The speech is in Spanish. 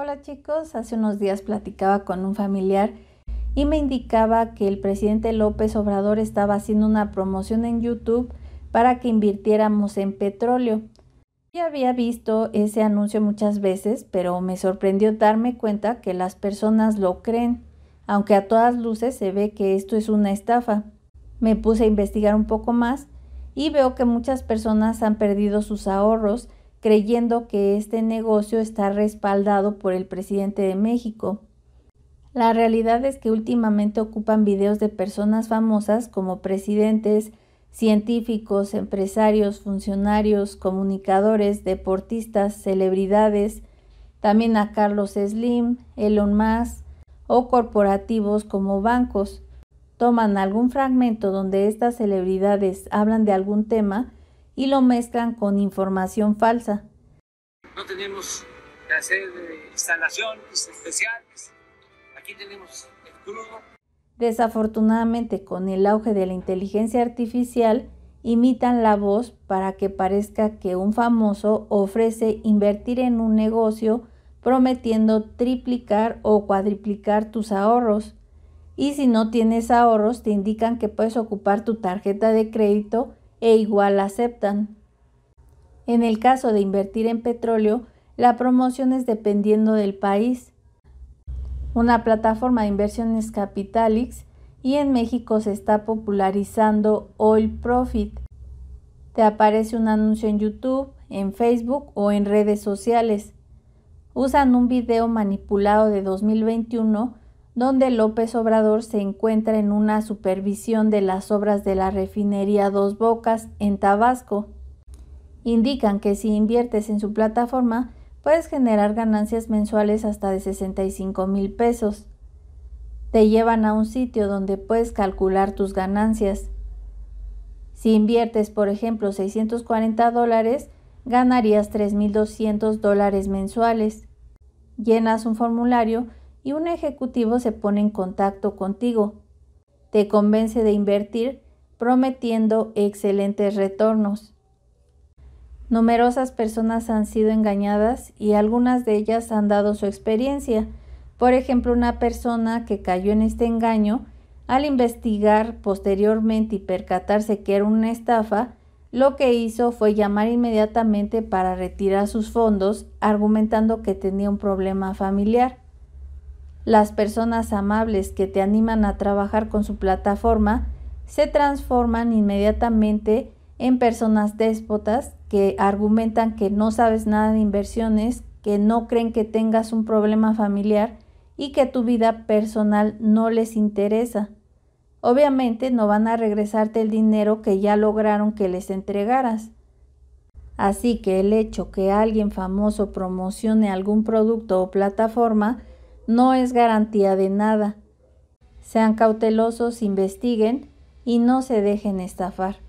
Hola chicos, hace unos días platicaba con un familiar y me indicaba que el presidente López Obrador estaba haciendo una promoción en YouTube para que invirtiéramos en petróleo. Ya había visto ese anuncio muchas veces, pero me sorprendió darme cuenta que las personas lo creen, aunque a todas luces se ve que esto es una estafa. Me puse a investigar un poco más y veo que muchas personas han perdido sus ahorros creyendo que este negocio está respaldado por el presidente de México. La realidad es que últimamente ocupan videos de personas famosas como presidentes, científicos, empresarios, funcionarios, comunicadores, deportistas, celebridades, también a Carlos Slim, Elon Musk o corporativos como bancos. Toman algún fragmento donde estas celebridades hablan de algún tema y lo mezclan con información falsa. No Desafortunadamente, con el auge de la inteligencia artificial, imitan la voz para que parezca que un famoso ofrece invertir en un negocio prometiendo triplicar o cuadriplicar tus ahorros. Y si no tienes ahorros, te indican que puedes ocupar tu tarjeta de crédito e igual aceptan. En el caso de invertir en petróleo, la promoción es dependiendo del país. Una plataforma de inversiones Capitalix y en México se está popularizando Oil Profit. Te aparece un anuncio en YouTube, en Facebook o en redes sociales. Usan un video manipulado de 2021 donde López Obrador se encuentra en una supervisión de las obras de la refinería Dos Bocas en Tabasco. Indican que si inviertes en su plataforma, puedes generar ganancias mensuales hasta de 65 mil pesos. Te llevan a un sitio donde puedes calcular tus ganancias. Si inviertes, por ejemplo, 640 dólares, ganarías 3.200 dólares mensuales. Llenas un formulario y un ejecutivo se pone en contacto contigo. Te convence de invertir prometiendo excelentes retornos. Numerosas personas han sido engañadas y algunas de ellas han dado su experiencia. Por ejemplo, una persona que cayó en este engaño, al investigar posteriormente y percatarse que era una estafa, lo que hizo fue llamar inmediatamente para retirar sus fondos, argumentando que tenía un problema familiar. Las personas amables que te animan a trabajar con su plataforma se transforman inmediatamente en personas déspotas que argumentan que no sabes nada de inversiones, que no creen que tengas un problema familiar y que tu vida personal no les interesa. Obviamente no van a regresarte el dinero que ya lograron que les entregaras. Así que el hecho que alguien famoso promocione algún producto o plataforma no es garantía de nada. Sean cautelosos, investiguen y no se dejen estafar.